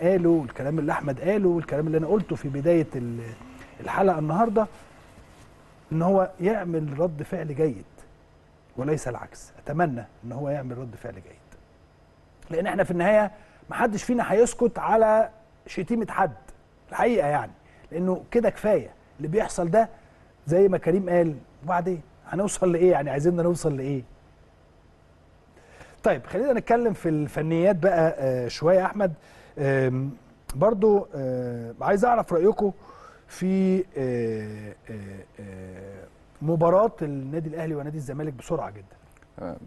قاله والكلام اللي احمد قاله والكلام اللي انا قلته في بدايه الحلقه النهارده ان هو يعمل رد فعل جيد وليس العكس اتمنى ان هو يعمل رد فعل جيد لان احنا في النهايه ما حدش فينا هيسكت على شتيمه حد الحقيقه يعني لانه كده كفايه اللي بيحصل ده زي ما كريم قال وبعدين إيه؟ هنوصل لايه يعني عايزيننا نوصل لايه طيب خلينا نتكلم في الفنيات بقى آه، شويه احمد برضو عايز اعرف رايكم في آه، آه، آه، مباراه النادي الاهلي ونادي الزمالك بسرعه جدا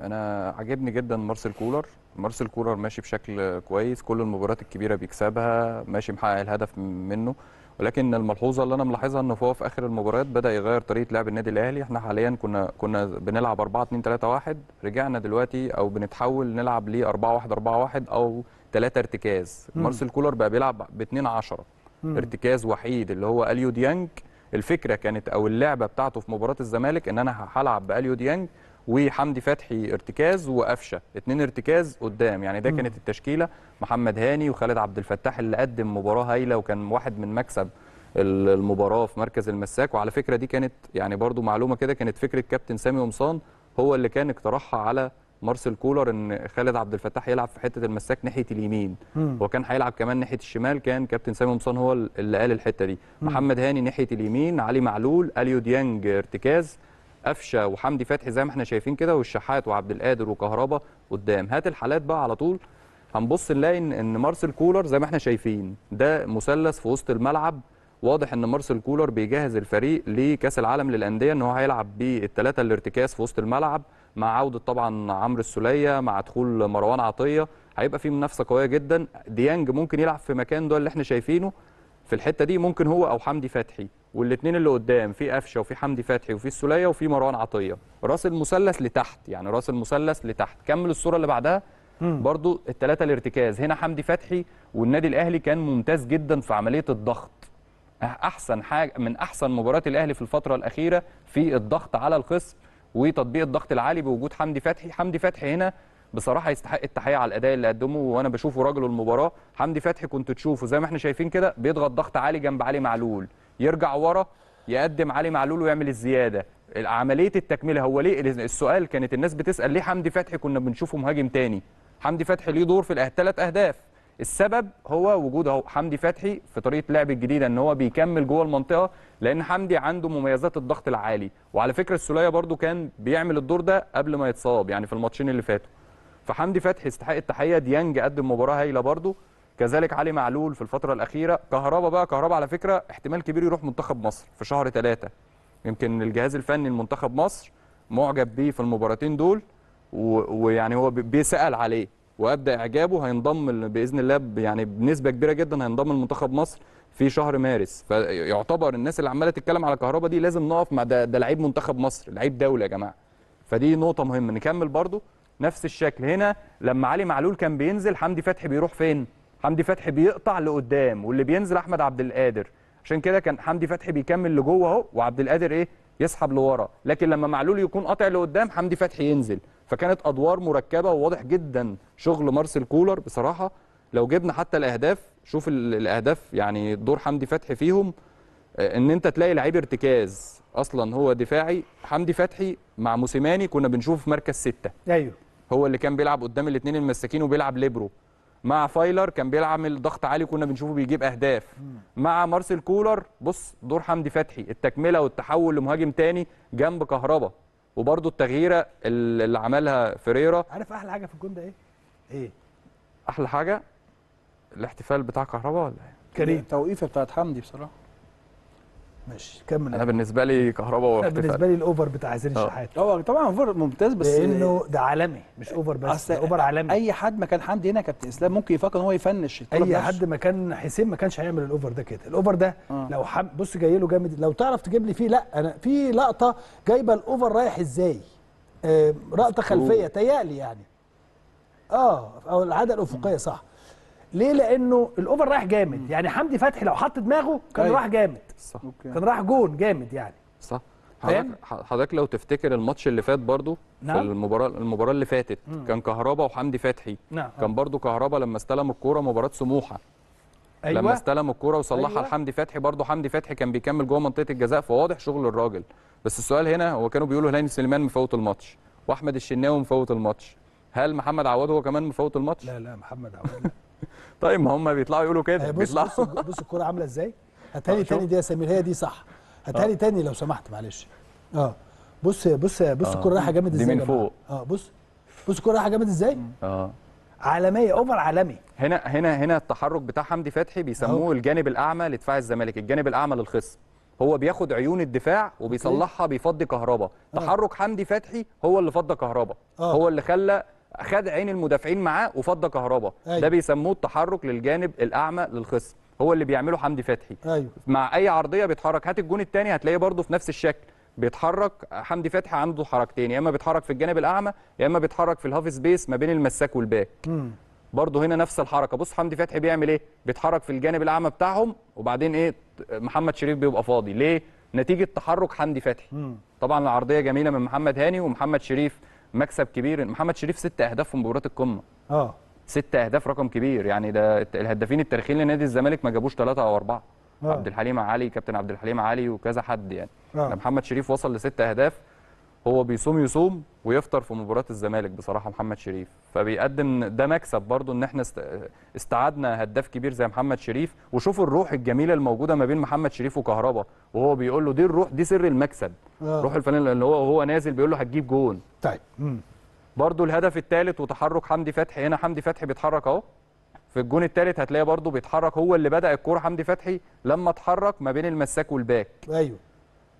انا عاجبني جدا مارسيل كولر مارسيل كولر ماشي بشكل كويس كل المباريات الكبيره بيكسبها ماشي محقق الهدف منه ولكن الملحوظه اللي انا ملاحظها ان هو في اخر المباريات بدا يغير طريقه لعب النادي الاهلي احنا حاليا كنا كنا بنلعب 4 2 3 1 رجعنا دلوقتي او بنتحول نلعب ل 4 1 4 1 او 3 ارتكاز مارسيل كولر بقى بيلعب ب 2 10 ارتكاز وحيد اللي هو اليو ديانج الفكره كانت او اللعبه بتاعته في مباراه الزمالك ان انا هلعب باليو ديانج وحمدي فتحي ارتكاز وقفشه اتنين ارتكاز قدام يعني ده كانت التشكيله محمد هاني وخالد عبد الفتاح اللي قدم مباراه هايله وكان واحد من مكسب المباراه في مركز المساك وعلى فكره دي كانت يعني برضو معلومه كده كانت فكره كابتن سامي قمصان هو اللي كان اقترحها على مارسيل كولر ان خالد عبد الفتاح يلعب في حته المساك ناحيه اليمين مم. هو كان هيلعب كمان ناحيه الشمال كان كابتن سامي قمصان هو اللي قال الحته دي مم. محمد هاني ناحيه اليمين علي معلول اليو ديانج ارتكاز قفشه وحمدي فتحي زي ما احنا شايفين كده والشحات وعبد القادر وكهربا قدام هات الحالات بقى على طول هنبص نلاقي ان ان مارسيل كولر زي ما احنا شايفين ده مثلث في وسط الملعب واضح ان مارسيل كولر بيجهز الفريق لكاس العالم للانديه ان هو هيلعب بالثلاثه الارتكاز في وسط الملعب مع عوده طبعا عمرو السوليه مع دخول مروان عطيه هيبقى في منافسه قويه جدا ديانج ممكن يلعب في مكان ده اللي احنا شايفينه في الحته دي ممكن هو او حمدي فتحي والاثنين اللي قدام في قفشه وفي حمدي فتحي وفي السوليه وفي مروان عطيه راس المثلث لتحت يعني راس المثلث لتحت كمل الصوره اللي بعدها برضو الثلاثه الارتكاز هنا حمدي فتحي والنادي الاهلي كان ممتاز جدا في عمليه الضغط أه، احسن حاجه من احسن مباريات الاهلي في الفتره الاخيره في الضغط على الخصم وتطبيق الضغط العالي بوجود حمدي فتحي حمدي فتحي هنا بصراحه يستحق التحيه على الاداء اللي قدمه وانا بشوفه رجل المباراه حمدي فتحي كنت تشوفه زي ما احنا شايفين كده بيضغط ضغط عالي جنب علي معلول يرجع ورا يقدم علي معلول ويعمل الزياده عمليه التكمله هو ليه السؤال كانت الناس بتسال ليه حمدي فتحي كنا بنشوفه مهاجم تاني حمدي فتحي ليه دور في الثلاث اهداف السبب هو وجود اهو حمدي فتحي في طريقه لعب الجديده ان هو بيكمل جوه المنطقه لان حمدي عنده مميزات الضغط العالي وعلى فكره السوليه برده كان بيعمل الدور ده قبل ما يتصاب يعني في الماتشين اللي فاتوا فحمدي فتحي يستحق التحيه ديانج قدم مباراه هايله برده كذلك علي معلول في الفتره الاخيره كهربا بقى كهربا على فكره احتمال كبير يروح منتخب مصر في شهر ثلاثة يمكن الجهاز الفني لمنتخب مصر معجب بيه في المباراتين دول ويعني هو بيسال عليه وابدا اعجابه هينضم باذن الله يعني بنسبه كبيره جدا هينضم لمنتخب مصر في شهر مارس فيعتبر الناس اللي عماله تتكلم على كهربا دي لازم نقف مع ده, ده لعيب منتخب مصر لعيب دولي يا جماعه فدي نقطه مهمه نكمل برضو نفس الشكل هنا لما علي معلول كان بينزل حمدي فتحي بيروح فين حمدي فتحي بيقطع لقدام واللي بينزل احمد عبد القادر عشان كده كان حمدي فتحي بيكمل لجوه اهو وعبد القادر ايه يسحب لورا لكن لما معلول يكون قاطع لقدام حمدي فتحي ينزل فكانت ادوار مركبه وواضح جدا شغل مارسيل كولر بصراحه لو جبنا حتى الاهداف شوف الاهداف يعني دور حمدي فتحي فيهم آه، ان انت تلاقي لعيب ارتكاز اصلا هو دفاعي حمدي فتحي مع موسيماني كنا بنشوفه في مركز سته ايوه هو اللي كان بيلعب قدام الاثنين المساكين وبيلعب ليبرو مع فايلر كان بيلعب ضغط عالي كنا بنشوفه بيجيب اهداف مع مارسيل كولر بص دور حمدي فتحي التكمله والتحول لمهاجم تاني جنب كهربا وبرده التغييره اللي عملها فيريرا عارف احلى حاجه في الجون ده ايه ايه احلى حاجه الاحتفال بتاع كهربا ولا ايه كريم التوقيفه بتاعت حمدي بصراحه ماشي كمل انا بالنسبه لي كهربا واحتفال بالنسبه لي الاوفر بتاع زين آه. الشحات هو طبعا اوفر ممتاز بس لانه ده عالمي مش اوفر بس اوفر عالمي اي حد مكان حمدي هنا كابتن اسلام ممكن يفكر ان هو يفنش اي حد مكان حسين ما كانش هيعمل الاوفر ده كده الاوفر ده آه. لو حم... بص جاي له جامد لو تعرف تجيب لي فيه لا انا في لقطه جايبه الاوفر رايح ازاي آه خلفيه تيالي يعني اه او العاده الافقيه صح ليه لانه الاوفر رايح جامد يعني حمدي فتحي لو حط دماغه كان أيوه. راح جامد صح. كان راح جون جامد يعني صح حضرتك حضرتك لو تفتكر الماتش اللي فات برضو نعم. في المباراه المباراه اللي فاتت مم. كان كهربا وحمدي فتحي نعم. كان برضو كهربا لما استلم الكوره مباراه سموحه أيوة. لما استلم الكوره وصلحها أيوة. لحمدي فتحي برضو حمدي فتحي كان بيكمل جوه منطقه الجزاء فواضح شغل الراجل بس السؤال هنا هو كانوا بيقولوا هاني سليمان مفوت الماتش واحمد الشناوي مفوت الماتش هل محمد عواد هو كمان مفوت الماتش لا لا محمد عواد طيب ما هم بيطلعوا يقولوا كده آه، بص بيطلعوا بص, بص الكوره عامله ازاي هاتها لي آه، تاني دي يا سمير هي دي صح هاتها لي آه. تاني لو سمحت معلش اه بص بص بص الكوره رايحه جامد ازاي دي من فوق اه بص بص الكوره رايحه جامد ازاي اه عالميه اوفر عالمي هنا هنا هنا التحرك بتاع حمدي فتحي بيسموه الجانب الاعمى لدفاع الزمالك الجانب الاعمى للخصم هو بياخد عيون الدفاع وبيصلحها بيفضي كهربا تحرك حمدي فتحي هو اللي فضى كهربا هو اللي خلى خد عين المدافعين معاه وفضى كهربا أيوة. ده بيسموه التحرك للجانب الاعمى للخصم هو اللي بيعمله حمدي فتحي أيوة. مع اي عرضيه بيتحرك هات الجون الثاني هتلاقيه برده في نفس الشكل بيتحرك حمدي فتحي عنده حركتين يا اما بيتحرك في الجانب الاعمى يا اما بيتحرك في الهاف سبيس ما بين المساك والباك برضه هنا نفس الحركه بص حمدي فتحي بيعمل ايه بيتحرك في الجانب الاعمى بتاعهم وبعدين ايه محمد شريف بيبقى فاضي ليه نتيجه تحرك حمدي فتحي مم. طبعا العرضيه جميله من محمد هاني ومحمد شريف مكسب كبير محمد شريف ست اهداف في مباراه القمه اه ست اهداف رقم كبير يعني ده الهدافين التاريخيين لنادي الزمالك ما جابوش ثلاثه او اربعه آه. عبد الحليم علي كابتن عبد الحليم علي وكذا حد يعني آه. محمد شريف وصل لست اهداف هو بيصوم يصوم ويفطر في مباراه الزمالك بصراحه محمد شريف فبيقدم ده مكسب برضو ان احنا استعدنا هداف كبير زي محمد شريف وشوفوا الروح الجميله الموجوده ما بين محمد شريف وكهربا وهو بيقول له دي الروح دي سر المكسب آه. روح الفنان اللي هو هو نازل بيقول له هتجيب جون طيب مم. برضو الهدف الثالث وتحرك حمدي فتحي هنا حمدي فتحي بيتحرك اهو في الجون الثالث هتلاقيه برضو بيتحرك هو اللي بدا الكوره حمدي فتحي لما اتحرك ما بين المساك والباك ايوه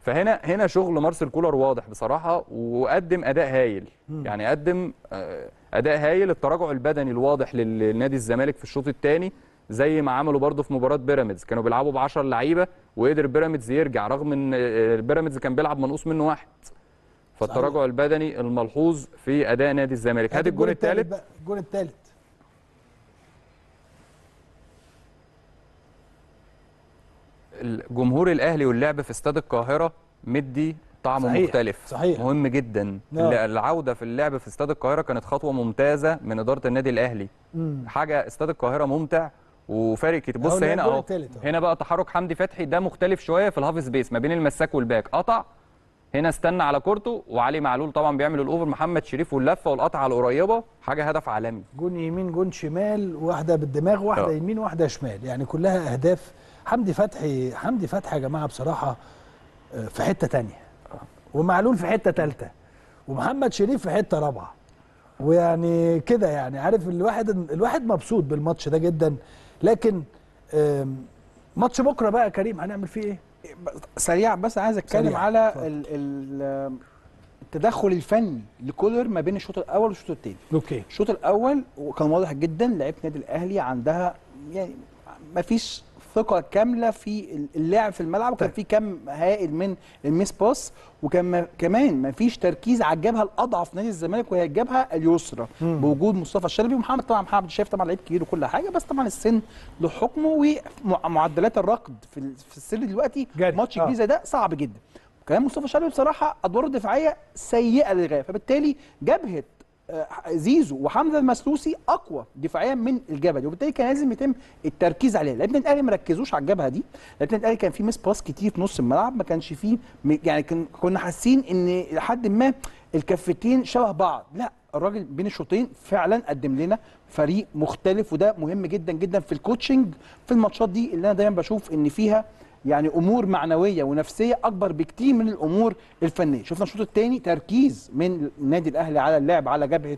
فهنا هنا شغل مارسيل كولر واضح بصراحه وقدم اداء هايل يعني قدم آه، اداء هايل التراجع البدني الواضح للنادي الزمالك في الشوط الثاني زي ما عملوا برضه في مباراه بيراميدز كانوا بيلعبوا ب 10 لعيبه وقدر بيراميدز يرجع رغم ان آه، آه، بيراميدز كان بيلعب منقوص منه واحد فالتراجع البدني الملحوظ في اداء نادي الزمالك هات الجول الثالث الجول الثالث جمهور الاهلي واللعب في استاد القاهره مدي طعم صحيح. مختلف صحيح. مهم جدا نعم. العوده في اللعب في استاد القاهره كانت خطوه ممتازه من اداره النادي الاهلي مم. حاجه استاد القاهره ممتع وفارق كتير بص هنا اهو هنا بقى تحرك حمدي فتحي ده مختلف شويه في الهاف سبيس ما بين المساك والباك قطع هنا استنى على كورته وعلي معلول طبعا بيعمل الاوفر محمد شريف واللفه والقطعه القريبه حاجه هدف عالمي جون يمين جون شمال واحده بالدماغ واحده أوه. يمين واحده شمال يعني كلها اهداف حمدي فتحي حمدي فتحي يا جماعه بصراحه آه، في حته تانية ومعلول في حته تالتة ومحمد شريف في حته رابعه ويعني كده يعني عارف الواحد الواحد مبسوط بالماتش ده جدا لكن ماتش بكره بقى كريم هنعمل فيه ايه؟ سريع بس عايز اتكلم على ال ال التدخل الفني لكولر ما بين الشوط الاول والشوط الثاني اوكي الشوط الاول وكان واضح جدا لعيبه النادي الاهلي عندها يعني ما فيش ثقه كامله في اللعب في الملعب وكان طيب. في كم هائل من الميس باس وكان كمان ما فيش تركيز على الجبهه الاضعف نادي الزمالك وهي الجبهه اليسرى بوجود مصطفى الشلبي ومحمد طبعا محمد شايف طبعا لعيب كبير وكل حاجه بس طبعا السن له حكمه ومعدلات الركض في في السن دلوقتي ماتش كبير آه. زي ده صعب جدا كمان مصطفى شلبي بصراحه ادواره الدفاعيه سيئه للغايه فبالتالي جبهه زيزو وحمزه المسلوسي اقوى دفاعيا من الجبهه دي وبالتالي كان لازم يتم التركيز عليها لان الاهلي ما ركزوش على الجبهه دي لان الاهلي كان في مس باس كتير في نص الملعب ما كانش فيه يعني كنا حاسين ان لحد ما الكفتين شبه بعض لا الراجل بين الشوطين فعلا قدم لنا فريق مختلف وده مهم جدا جدا في الكوتشنج في الماتشات دي اللي انا دايما بشوف ان فيها يعني امور معنويه ونفسيه اكبر بكتير من الامور الفنيه شفنا الشوط الثاني تركيز من النادي الاهلي على اللعب على جبهه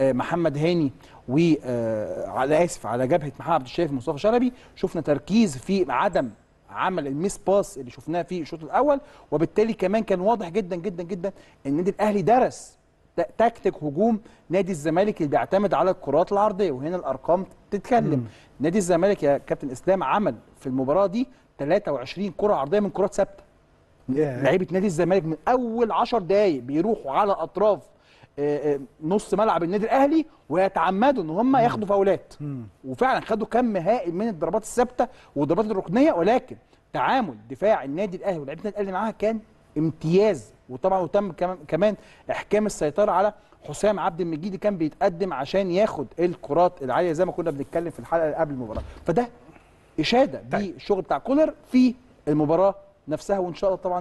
آه، محمد هاني وعلى آه، اسف على جبهه محمد عبد الشافي ومصطفى شلبي شفنا تركيز في عدم عمل الميس باس اللي شفناه في الشوط الاول وبالتالي كمان كان واضح جدا جدا جدا ان النادي الاهلي درس تكتيك هجوم نادي الزمالك اللي بيعتمد على الكرات العرضيه وهنا الارقام بتتكلم نادي الزمالك يا كابتن اسلام عمل في المباراه دي 23 كره عرضيه من كرات ثابته لعيبه نادي الزمالك من اول 10 دقائق بيروحوا على اطراف آه، آه، نص ملعب النادي الاهلي ويتعمدوا ان هم ياخدوا فاولات وفعلا خدوا كم هائل من الضربات الثابته والضربات الركنيه ولكن تعامل دفاع النادي الاهلي ولعيبه النادي الاهلي معاها كان امتياز وطبعا وتم كمان احكام السيطره على حسام عبد المجيد كان بيتقدم عشان ياخد الكرات العاليه زي ما كنا بنتكلم في الحلقه اللي قبل المباراه فده اشاده بالشغل طيب. بتاع كولر في المباراه نفسها وان شاء الله طبعا